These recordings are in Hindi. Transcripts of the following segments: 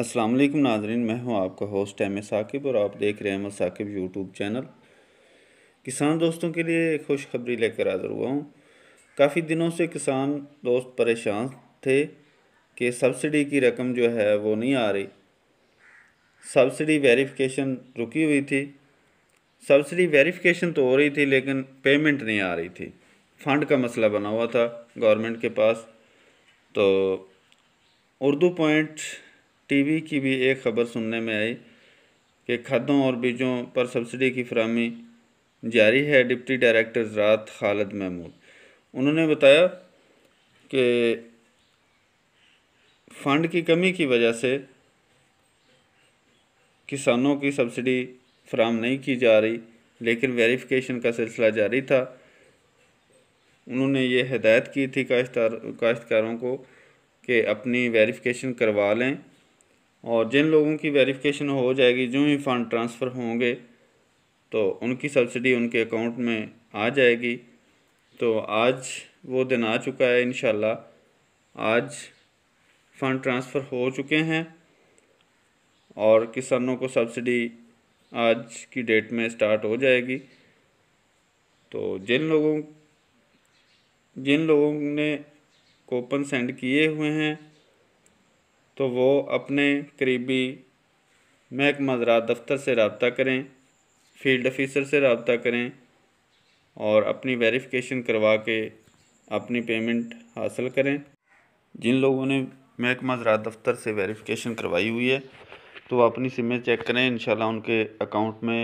अस्सलाम वालेकुम नाजरीन मैं हूं आपका होस्ट एम ए साकिब और आप देख रहे हैं साकिब यूट्यूब चैनल किसान दोस्तों के लिए खुशखबरी लेकर हाजिर हुआ हूं काफ़ी दिनों से किसान दोस्त परेशान थे कि सब्सिडी की रकम जो है वो नहीं आ रही सब्सिडी वेरिफिकेशन रुकी हुई थी सब्सिडी वेरिफिकेशन तो हो रही थी लेकिन पेमेंट नहीं आ रही थी फ़ंड का मसला बना हुआ था गवर्नमेंट के पास तो उर्दू पॉइंट टीवी की भी एक खबर सुनने में आई कि खादों और बीजों पर सब्सिडी की फरहमी जारी है डिप्टी डायरेक्टर ज़रात खालद महमूद उन्होंने बताया कि फंड की कमी की वजह से किसानों की सब्सिडी फ्राहम नहीं की जा रही लेकिन वेरिफिकेशन का सिलसिला जारी था उन्होंने ये हिदायत की थी काश्तकारों को कि अपनी वेरिफिकेशन करवा लें और जिन लोगों की वेरिफिकेशन हो जाएगी जो ही फ़ंड ट्रांसफ़र होंगे तो उनकी सब्सिडी उनके अकाउंट में आ जाएगी तो आज वो दिन आ चुका है इन आज फ़ंड ट्रांसफ़र हो चुके हैं और किसानों को सब्सिडी आज की डेट में स्टार्ट हो जाएगी तो जिन लोगों जिन लोगों ने कोपन सेंड किए हुए हैं तो वो अपने करीबी महकमा जरा दफ्तर से रबता करें फील्ड अफिसर से रबता करें और अपनी वेरिफिकेशन करवा के अपनी पेमेंट हासिल करें जिन लोगों ने महकमा जरा दफ्तर से वेरिफिकेशन करवाई हुई है तो अपनी सिमें चेक करें इन उनके अकाउंट में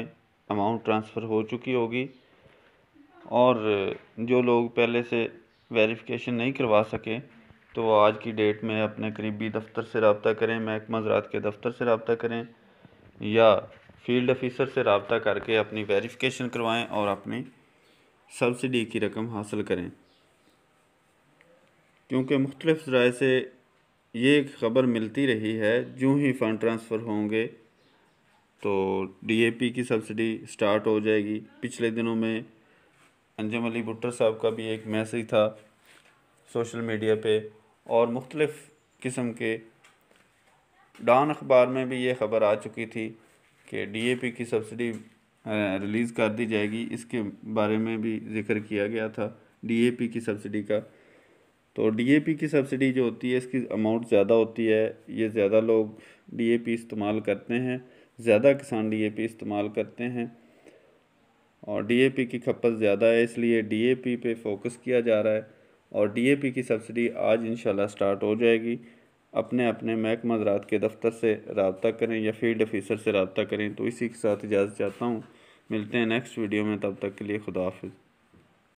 अमाउंट ट्रांसफ़र हो चुकी होगी और जो लोग पहले से वेरिफिकेशन नहीं करवा सके तो आज की डेट में अपने करीबी दफ्तर से रबता करें महकमा ज़रात के दफ्तर से रबता करें या फील्ड ऑफिसर से रबता करके अपनी वेरिफिकेशन करवाएं और अपनी सब्सिडी की रकम हासिल करें क्योंकि मुख्तलिफ़ जराए से ये खबर मिलती रही है जो ही फ़ंड ट्रांसफ़र होंगे तो डीएपी की सब्सिडी स्टार्ट हो जाएगी पिछले दिनों में अंजम अली भुट्टर साहब का भी एक मैसेज था सोशल मीडिया पर और मुख्तलफ़ किस्म के डान अखबार में भी ये ख़बर आ चुकी थी कि डी ए पी की सब्सिडी रिलीज़ कर दी जाएगी इसके बारे में भी जिक्र किया गया था डी ए पी की सब्सिडी का तो डी ए पी की सब्सिडी जो होती है इसकी अमाउंट ज़्यादा होती है ये ज़्यादा लोग डी ए पी इस्तेमाल करते हैं ज़्यादा किसान डी ए पी इस्तेमाल करते हैं और डी ए पी की खपत ज़्यादा है इसलिए डी ए पी पे फोकस किया जा रहा है और डीएपी की सब्सिडी आज इन स्टार्ट हो जाएगी अपने अपने महकमा ज़रात के दफ्तर से रबता करें या फील्ड अफीसर से रबता करें तो इसी के साथ इजाज़त चाहता हूँ मिलते हैं नेक्स्ट वीडियो में तब तक के लिए खुदाफिज़